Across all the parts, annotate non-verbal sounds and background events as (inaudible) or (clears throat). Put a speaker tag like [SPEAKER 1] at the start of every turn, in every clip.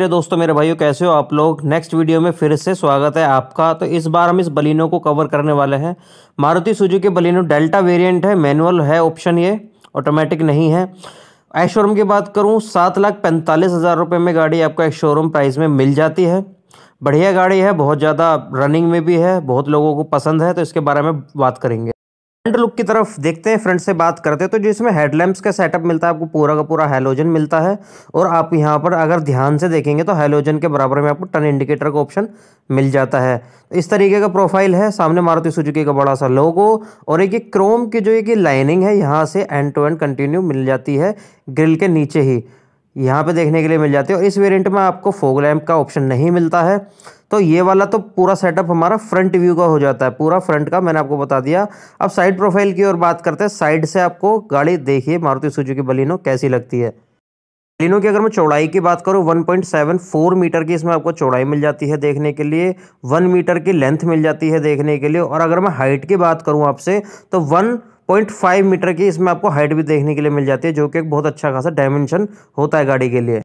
[SPEAKER 1] प्रिय दोस्तों मेरे भाइयों कैसे हो आप लोग नेक्स्ट वीडियो में फिर से स्वागत है आपका तो इस बार हम इस बलिनो को कवर करने वाले हैं मारुति सुजू के बलिनो डेल्टा वेरिएंट है मैनुअल है ऑप्शन ये ऑटोमेटिक नहीं है एशोरूम की बात करूँ सात लाख पैंतालीस हज़ार रुपये में गाड़ी आपको एक्स शोरूम प्राइस में मिल जाती है बढ़िया गाड़ी है बहुत ज़्यादा रनिंग में भी है बहुत लोगों को पसंद है तो इसके बारे में बात करेंगे फ्रंट लुक की तरफ देखते हैं फ्रंट से बात करते हैं तो जिसमें हेडलैम्प्स का सेटअप मिलता है आपको पूरा का पूरा हेलोजन मिलता है और आप यहाँ पर अगर ध्यान से देखेंगे तो हेलोजन के बराबर में आपको टर्न इंडिकेटर का ऑप्शन मिल जाता है इस तरीके का प्रोफाइल है सामने मारुति सुजुकी का बड़ा सा लोगो और एक ये क्रोम की जो एक लाइनिंग है यहाँ से एंड टू एंड कंटिन्यू मिल जाती है ग्रिल के नीचे ही यहाँ पे देखने के लिए मिल जाती है और इस वेरिएंट में आपको फोग लैम्प का ऑप्शन नहीं मिलता है तो ये वाला तो पूरा सेटअप हमारा फ्रंट व्यू का हो जाता है पूरा फ्रंट का मैंने आपको बता दिया अब साइड प्रोफाइल की ओर बात करते हैं साइड से आपको गाड़ी देखिए मारुति की बलिनो कैसी लगती है बलिनो की अगर मैं चौड़ाई की बात करूँ 1.74 मीटर की इसमें आपको चौड़ाई मिल जाती है देखने के लिए वन मीटर की लेंथ मिल जाती है देखने के लिए और अगर मैं हाइट की बात करूँ आपसे तो वन पॉइंट फाइव मीटर की इसमें आपको हाइट भी देखने के लिए मिल जाती है जो कि एक बहुत अच्छा खासा डायमेंशन होता है गाड़ी के लिए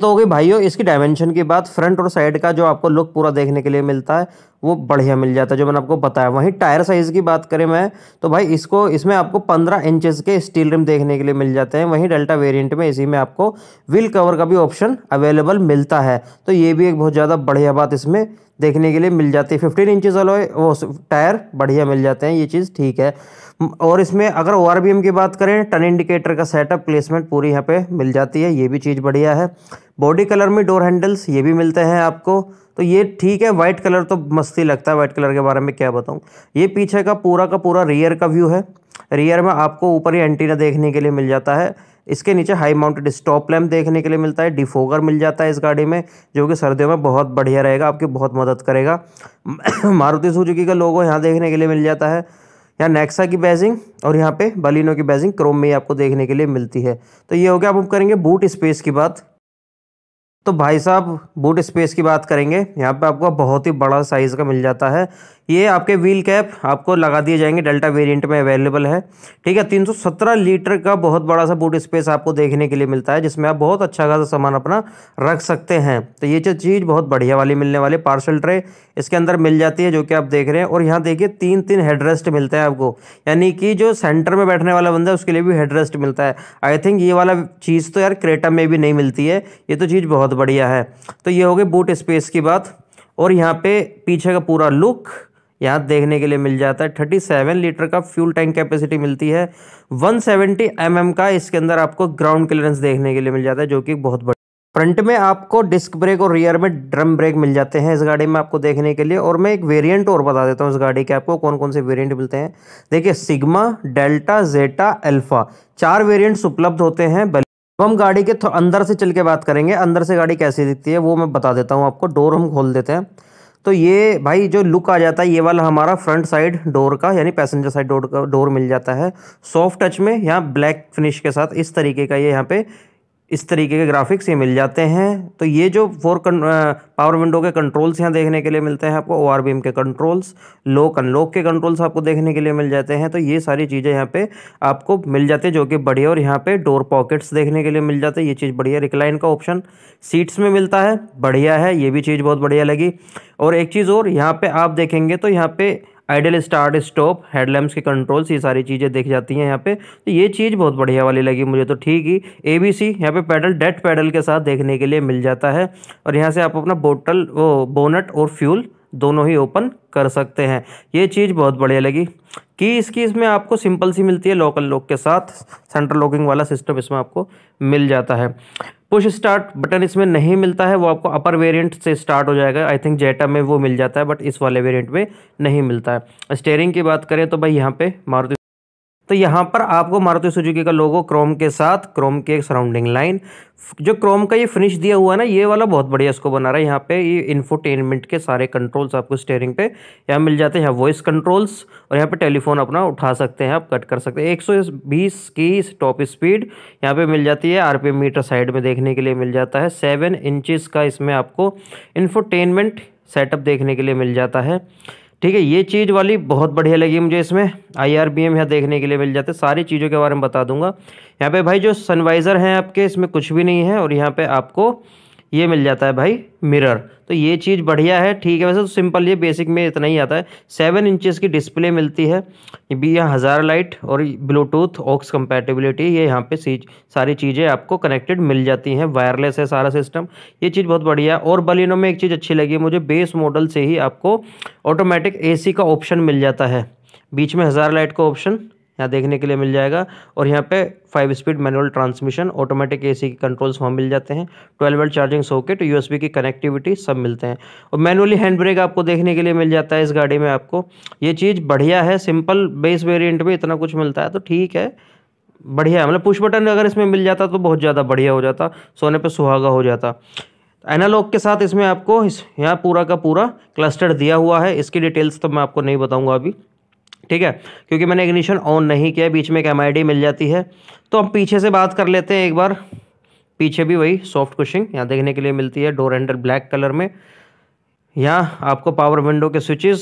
[SPEAKER 1] तो हो गई भाइयों इसकी डायमेंशन की बात फ्रंट और साइड का जो आपको लुक पूरा देखने के लिए मिलता है वो बढ़िया मिल जाता है जो मैंने आपको बताया वहीं टायर साइज़ की बात करें मैं तो भाई इसको इसमें आपको 15 इंचेस के स्टील रिम देखने के लिए मिल जाते हैं वहीं डेल्टा वेरिएंट में इसी में आपको व्हील कवर का भी ऑप्शन अवेलेबल मिलता है तो ये भी एक बहुत ज़्यादा बढ़िया बात इसमें देखने के लिए मिल जाती है फिफ्टीन इंचज़ वाले वो टायर बढ़िया मिल जाते हैं ये चीज़ ठीक है हम्म, और इसमें अगर ओ की बात करें टन इंडिकेटर का सेटअप प्लेसमेंट पूरी यहाँ पे मिल जाती है ये भी चीज़ बढ़िया है बॉडी कलर में डोर हैंडल्स ये भी मिलते हैं आपको तो ये ठीक है वाइट कलर तो मस्ती लगता है वाइट कलर के बारे में क्या बताऊँ ये पीछे का पूरा का पूरा रियर का व्यू है रियर में आपको ऊपर ही एंटीना देखने के लिए मिल जाता है इसके नीचे हाई माउंटेड स्टॉप लैम्प देखने के लिए मिलता है डिफोगर मिल जाता है इस गाड़ी में जो कि सर्दियों में बहुत बढ़िया रहेगा आपकी बहुत मदद करेगा (clears throat) मारुति सुजुकी का लोगो यहाँ देखने के लिए मिल जाता है यहाँ नेक्सा की बैजिंग और यहाँ पे बलिनो की बैजिंग क्रोम में ही आपको देखने के लिए मिलती है तो ये हो गया अब हम करेंगे बूट स्पेस की बात तो भाई साहब बूट स्पेस की बात करेंगे यहाँ पे आपको बहुत ही बड़ा साइज़ का मिल जाता है ये आपके व्हील कैप आपको लगा दिए जाएंगे डेल्टा वेरिएंट में अवेलेबल है ठीक है 317 लीटर का बहुत बड़ा सा बूट स्पेस आपको देखने के लिए मिलता है जिसमें आप बहुत अच्छा खासा सामान अपना रख सकते हैं तो ये जो चीज़ बहुत बढ़िया वाली मिलने वाली पार्सल ट्रे इसके अंदर मिल जाती है जो कि आप देख रहे हैं और यहाँ देखिए तीन तीन हेडरेस्ट मिलते हैं आपको यानी कि जो सेंटर में बैठने वाला बंदा है उसके लिए भी हेडरेस्ट मिलता है आई थिंक ये वाला चीज़ तो यार क्रेटा में भी नहीं मिलती है ये तो चीज़ बहुत बढ़िया है तो ये हो गई बूट स्पेस की बात और यहाँ पे पीछे का पूरा लुक यहाँ देखने के लिए मिल जाता है थर्टी सेवन लीटर का फ्यूल टैंक कैपेसिटी मिलती है वन सेवेंटी एम का इसके अंदर आपको ग्राउंड क्लियरेंस देखने के लिए मिल जाता है जो कि बहुत बड़ा फ्रंट में आपको डिस्क ब्रेक और रियर में ड्रम ब्रेक मिल जाते हैं इस गाड़ी में आपको देखने के लिए और मैं एक वेरिएंट और बता देता हूँ इस गाड़ी के आपको कौन कौन से वेरिएंट मिलते हैं देखिए सिग्मा डेल्टा जेटा अल्फा चार वेरिएंट्स उपलब्ध होते हैं अब हम गाड़ी के अंदर से चल के बात करेंगे अंदर से गाड़ी कैसी दिखती है वो मैं बता देता हूँ आपको डोर हम खोल देते हैं तो ये भाई जो लुक आ जाता है ये वाला हमारा फ्रंट साइड डोर का यानी पैसेंजर साइड डोर का डोर मिल जाता है सॉफ्ट टच में यहाँ ब्लैक फिनिश के साथ इस तरीके का ये यहाँ पे इस तरीके के ग्राफिक्स ये मिल जाते हैं तो ये जो फोर पावर विंडो के कंट्रोल्स यहाँ देखने के लिए मिलते हैं आपको ओ के कंट्रोल्स लोक अनलोक के कंट्रोल्स आपको देखने के लिए मिल जाते हैं तो ये सारी चीज़ें यहाँ पे आपको मिल जाती है जो कि बढ़िया और यहाँ पे डोर पॉकेट्स देखने के लिए मिल जाते हैं ये चीज़ बढ़िया रिक्लाइन का ऑप्शन सीट्स में मिलता है बढ़िया है ये भी चीज़ बहुत बढ़िया लगी और एक चीज़ और यहाँ पर आप देखेंगे तो यहाँ पर आइडल स्टार्ट स्टॉप हेडलैम्प्स के कंट्रोल्स ये सारी चीज़ें देख जाती हैं यहाँ पे तो ये चीज़ बहुत बढ़िया वाली लगी मुझे तो ठीक ही ए बी सी यहाँ पे पैडल डेट पैडल के साथ देखने के लिए मिल जाता है और यहाँ से आप अपना बोटल वो बोनट और फ्यूल दोनों ही ओपन कर सकते हैं ये चीज़ बहुत बढ़िया लगी कि इसकी इसमें आपको सिंपल सी मिलती है लोकल लॉक के साथ सेंट्रल लॉकिंग वाला सिस्टम इसमें आपको मिल जाता है पुश स्टार्ट बटन इसमें नहीं मिलता है वो आपको अपर वेरिएंट से स्टार्ट हो जाएगा आई थिंक जेटा में वो मिल जाता है बट इस वाले वेरिएंट में नहीं मिलता है स्टेयरिंग की बात करें तो भाई यहाँ पे मारुति तो यहाँ पर आपको मारुति सुजुकी का लोगो क्रोम के साथ क्रोम के एक सराउंडिंग लाइन जो क्रोम का ये फिनिश दिया हुआ है ना ये वाला बहुत बढ़िया इसको बना रहा है यहाँ पे ये इन्फोटेनमेंट के सारे कंट्रोल्स आपको स्टेयरिंग पे यहाँ मिल जाते हैं यहाँ वॉइस कंट्रोल्स और यहाँ पे टेलीफोन अपना उठा सकते हैं आप कट कर सकते हैं बीस की टॉप स्पीड यहाँ पे मिल जाती है आरपीएम मीटर साइड में देखने के लिए मिल जाता है सेवन इंचज़ का इसमें आपको इन्फोटेनमेंट सेटअप देखने के लिए मिल जाता है ठीक है ये चीज़ वाली बहुत बढ़िया लगी मुझे इसमें आई आर बी एम यहाँ देखने के लिए मिल जाते सारी चीज़ों के बारे में बता दूंगा यहाँ पे भाई जो सनवाइज़र हैं आपके इसमें कुछ भी नहीं है और यहाँ पे आपको ये मिल जाता है भाई मिरर तो ये चीज़ बढ़िया है ठीक है वैसे तो सिंपल ये बेसिक में इतना ही आता है सेवन इंचज़ की डिस्प्ले मिलती है भी यहाँ हज़ार लाइट और ब्लूटूथ ऑक्स कंपैटिबिलिटी ये यहाँ पे सी सारी चीज़ें आपको कनेक्टेड मिल जाती हैं वायरलेस है सारा सिस्टम ये चीज़ बहुत बढ़िया है और बलिनो में एक चीज़ अच्छी लगी मुझे बेस मॉडल से ही आपको ऑटोमेटिक ए का ऑप्शन मिल जाता है बीच में हज़ार लाइट का ऑप्शन यहाँ देखने के लिए मिल जाएगा और यहाँ पे five speed manual transmission automatic AC के कंट्रोल्स वहाँ मिल जाते हैं twelve volt charging socket USB की कनेक्टिविटी सब मिलते हैं और मैनुअली हैंड ब्रेक आपको देखने के लिए मिल जाता है इस गाड़ी में आपको ये चीज़ बढ़िया है सिंपल बेस वेरियंट में इतना कुछ मिलता है तो ठीक है बढ़िया मतलब पुश बटन अगर इसमें मिल जाता तो बहुत ज़्यादा बढ़िया हो जाता सोने पर सुहागा हो जाता एनालॉग के साथ इसमें आपको इस यहाँ पूरा का पूरा क्लस्टर दिया हुआ है इसकी डिटेल्स तो मैं आपको नहीं बताऊंगा अभी ठीक है क्योंकि मैंने इग्निशन ऑन नहीं किया बीच में एक एम मिल जाती है तो हम पीछे से बात कर लेते हैं एक बार पीछे भी वही सॉफ्ट कुशिंग यहाँ देखने के लिए मिलती है डोर हैंडल ब्लैक कलर में यहाँ आपको पावर विंडो के स्विचेस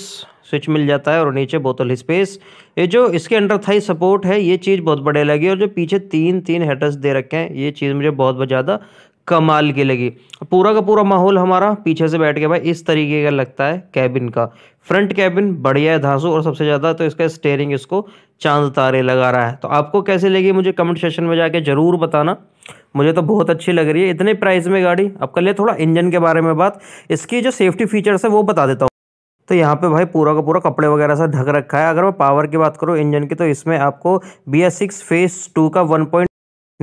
[SPEAKER 1] स्विच मिल जाता है और नीचे बोतल स्पेस ये जो इसके अंडर थाई सपोर्ट है ये चीज़ बहुत बढ़िया लगी और जो पीछे तीन तीन हेटर्स दे रखे हैं ये चीज़ मुझे बहुत ज़्यादा कमाल की लगी पूरा का पूरा माहौल हमारा पीछे से बैठ के भाई इस तरीके का लगता है कैबिन का फ्रंट कैबिन बढ़िया है धांसू और सबसे ज़्यादा तो इसका स्टेयरिंग इसको चांद तारे लगा रहा है तो आपको कैसे लगी मुझे कमेंट सेशन में जाके ज़रूर बताना मुझे तो बहुत अच्छी लग रही है इतने प्राइस में गाड़ी अब कर लिए थोड़ा इंजन के बारे में बात इसकी जो सेफ्टी फीचर्स है वो बता देता हूँ तो यहाँ पे भाई पूरा का पूरा कपड़े वगैरह से ढक रखा है अगर मैं पावर की बात करूँ इंजन की तो इसमें आपको B S six phase two का वन पॉइंट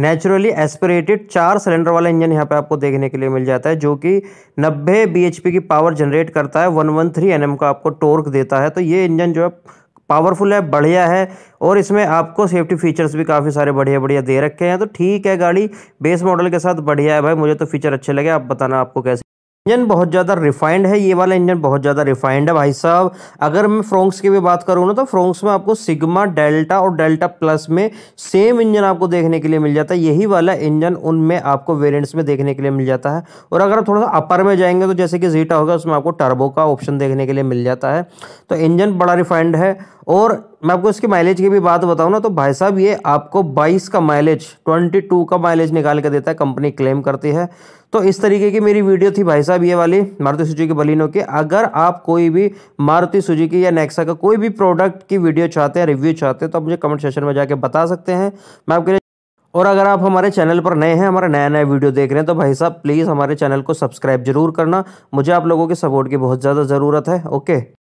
[SPEAKER 1] नेचुरली एस्पिरेटेड चार सिलेंडर वाला इंजन यहाँ पे आपको देखने के लिए मिल जाता है जो कि 90 बी की पावर जनरेट करता है 113 mm का आपको टोर्क देता है तो ये इंजन जो है पावरफुल है बढ़िया है और इसमें आपको सेफ्टी फीचर्स भी काफ़ी सारे बढ़िया बढ़िया दे रखे हैं तो ठीक है गाड़ी बेस मॉडल के साथ बढ़िया है भाई मुझे तो फीचर अच्छे लगे आप बताना आपको कैसे इंजन बहुत ज़्यादा रिफाइंड है ये वाला इंजन बहुत ज़्यादा रिफाइंड है भाई साहब अगर मैं फ्रोंक्स की भी बात करूँ ना तो फ्रोंक्स में आपको सिग्मा डेल्टा और डेल्टा प्लस में सेम इंजन आपको देखने के लिए मिल जाता है यही वाला इंजन उनमें आपको वेरियंट्स में देखने के लिए मिल जाता है और अगर आप थोड़ा सा अपर में जाएंगे तो जैसे कि जीटा होगा उसमें आपको टर्बो का ऑप्शन देखने के लिए मिल जाता है तो इंजन बड़ा रिफाइंड है और मैं आपको इसकी माइलेज की भी बात बताऊँ ना तो भाई साहब ये आपको 22 का माइलेज 22 का माइलेज निकाल के देता है कंपनी क्लेम करती है तो इस तरीके की मेरी वीडियो थी भाई साहब ये वाली मारुति सुजुकी बलिनो की अगर आप कोई भी मारुति सुजुकी या नेक्सा का कोई भी प्रोडक्ट की वीडियो चाहते हैं रिव्यू चाहते हैं तो आप मुझे कमेंट सेशन में जाके बता सकते हैं मैं आपके लिए और अगर आप हमारे चैनल पर नए हैं हमारा नया नया वीडियो देख रहे हैं तो भाई साहब प्लीज़ हमारे चैनल को सब्सक्राइब जरूर करना मुझे आप लोगों के सपोर्ट की बहुत ज़्यादा ज़रूरत है ओके